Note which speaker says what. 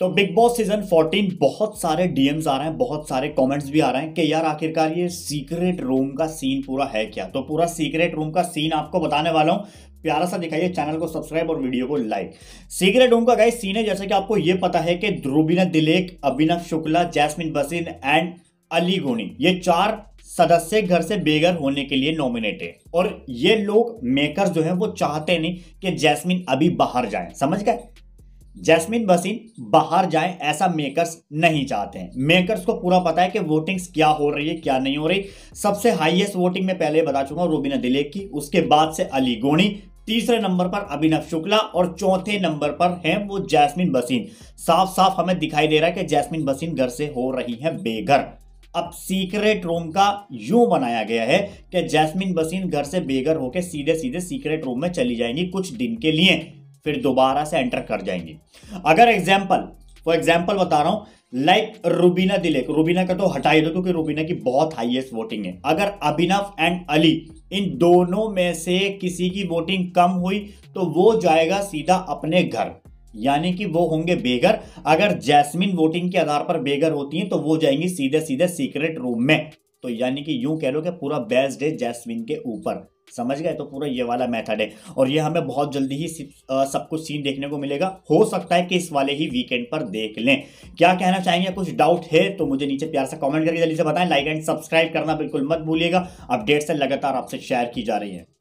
Speaker 1: तो big boss season 14 बहुत सारे डीएम्स आ रहे हैं बहुत सारे कमेंट्स भी आ रहे हैं कि यार आखिरकार ये सीक्रेट रूम का सीन पूरा है क्या तो पूरा सीक्रेट रूम का सीन आपको बताने वाला हूं प्यारा सा दिखाइए चैनल को सब्सक्राइब और वीडियो को लाइक सीक्रेट रूम का गाइस सीन है जैसे कि आपको ये पता है कि ध्रुबिना दिलेक अभिनव शुक्ला जैसमिन बसीन एंड अली गोनी ये चार सदस्य घर से बेघर होने के लिए नॉमिनेट है और ये लोग मेकर जो है वो चाहते नहीं कि जैसमिन अभी बाहर जाए समझ गए जैस्मिन बसीन बाहर जाए ऐसा मेकर्स नहीं चाहते हैं मेकर्स को पूरा पता है कि वोटिंग्स क्या हो रही है क्या नहीं हो रही सबसे हाईएस्ट वोटिंग में पहले बता चुका हूं रूबीना दिलेक की उसके बाद से अली गोनी तीसरे नंबर पर अभिनव शुक्ला और चौथे नंबर पर हैं वो जैस्मिन बसीन साफ साफ हमें दिखाई दे रहा है कि जैस्मिन बसीन घर से हो रही है बेघर अब सीक्रेट रूम का यूं बनाया गया है कि जैस्मिन बसीन घर से बेघर होकर सीधे सीधे सीक्रेट रूम में चली जाएंगी कुछ दिन के लिए फिर दोबारा से एंटर कर जाएंगे अगर एग्जाम्पल फॉर एग्जाम्पल बता रहा हूं लाइक रूबीना दिलेक रूबीना का तो हटा ही दो क्योंकि रूबीना की बहुत हाईएस्ट वोटिंग है अगर अभिनव एंड अली इन दोनों में से किसी की वोटिंग कम हुई तो वो जाएगा सीधा अपने घर यानी कि वो होंगे बेगर अगर जैस्मिन वोटिंग के आधार पर बेगर होती हैं तो वो जाएंगी सीधे सीधे सीक्रेट रूम में तो यानी कि यूं कह लो कि पूरा बेस्ट है जैस्मिन के ऊपर समझ गए तो पूरा ये वाला मेथड है और ये हमें बहुत जल्दी ही सब कुछ सीन देखने को मिलेगा हो सकता है कि इस वाले ही वीकेंड पर देख लें क्या कहना चाहेंगे कुछ डाउट है तो मुझे नीचे प्यार से कमेंट करके जल्दी से बताएं लाइक एंड सब्सक्राइब करना बिल्कुल मत भूलिएगा अपडेट्स लगातार आपसे शेयर की जा रही है